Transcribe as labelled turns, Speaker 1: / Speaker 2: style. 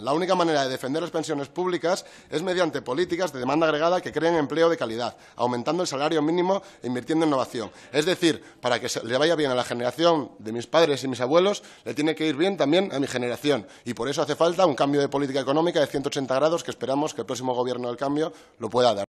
Speaker 1: La única manera de defender las pensiones públicas es mediante políticas de demanda agregada que creen empleo de calidad, aumentando el salario mínimo e invirtiendo en innovación. Es decir, para que le vaya bien a la generación de mis padres y mis abuelos, le tiene que ir bien también a mi generación. Y por eso hace falta un cambio de política económica de 180 grados que esperamos que el próximo Gobierno del Cambio lo pueda dar.